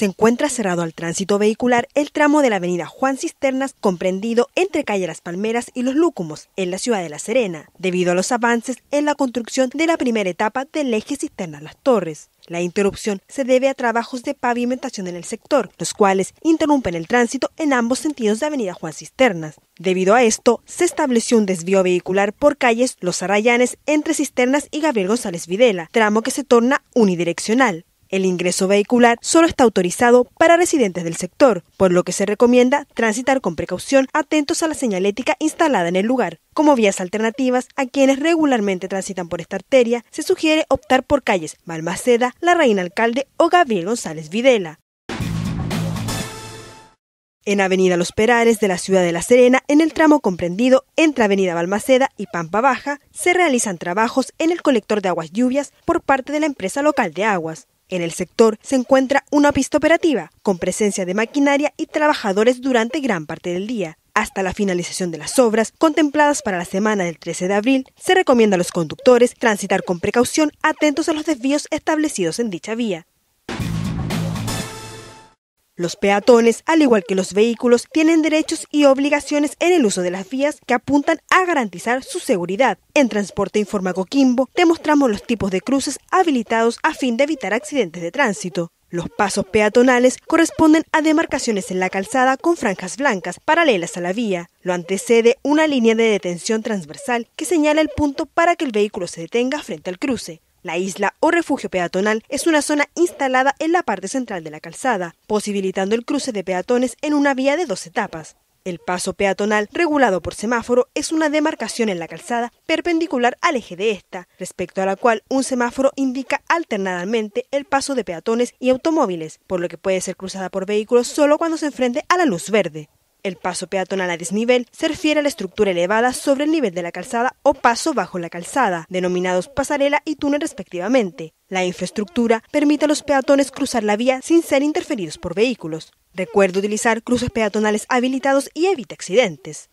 se encuentra cerrado al tránsito vehicular el tramo de la avenida Juan Cisternas, comprendido entre calle Las Palmeras y Los Lúcumos, en la ciudad de La Serena, debido a los avances en la construcción de la primera etapa del eje Cisternas Las Torres. La interrupción se debe a trabajos de pavimentación en el sector, los cuales interrumpen el tránsito en ambos sentidos de Avenida Juan Cisternas. Debido a esto, se estableció un desvío vehicular por calles Los Arrayanes entre Cisternas y Gabriel González Videla, tramo que se torna unidireccional. El ingreso vehicular solo está autorizado para residentes del sector, por lo que se recomienda transitar con precaución atentos a la señalética instalada en el lugar. Como vías alternativas a quienes regularmente transitan por esta arteria, se sugiere optar por calles Balmaceda, La Reina Alcalde o Gabriel González Videla. En Avenida Los Perales de la ciudad de La Serena, en el tramo comprendido entre Avenida Balmaceda y Pampa Baja, se realizan trabajos en el colector de aguas lluvias por parte de la empresa local de aguas. En el sector se encuentra una pista operativa, con presencia de maquinaria y trabajadores durante gran parte del día. Hasta la finalización de las obras, contempladas para la semana del 13 de abril, se recomienda a los conductores transitar con precaución atentos a los desvíos establecidos en dicha vía. Los peatones, al igual que los vehículos, tienen derechos y obligaciones en el uso de las vías que apuntan a garantizar su seguridad. En Transporte Informa Coquimbo, demostramos los tipos de cruces habilitados a fin de evitar accidentes de tránsito. Los pasos peatonales corresponden a demarcaciones en la calzada con franjas blancas paralelas a la vía. Lo antecede una línea de detención transversal que señala el punto para que el vehículo se detenga frente al cruce. La isla o refugio peatonal es una zona instalada en la parte central de la calzada, posibilitando el cruce de peatones en una vía de dos etapas. El paso peatonal, regulado por semáforo, es una demarcación en la calzada perpendicular al eje de esta, respecto a la cual un semáforo indica alternadamente el paso de peatones y automóviles, por lo que puede ser cruzada por vehículos solo cuando se enfrente a la luz verde. El paso peatonal a desnivel se refiere a la estructura elevada sobre el nivel de la calzada o paso bajo la calzada, denominados pasarela y túnel respectivamente. La infraestructura permite a los peatones cruzar la vía sin ser interferidos por vehículos. Recuerda utilizar cruces peatonales habilitados y evita accidentes.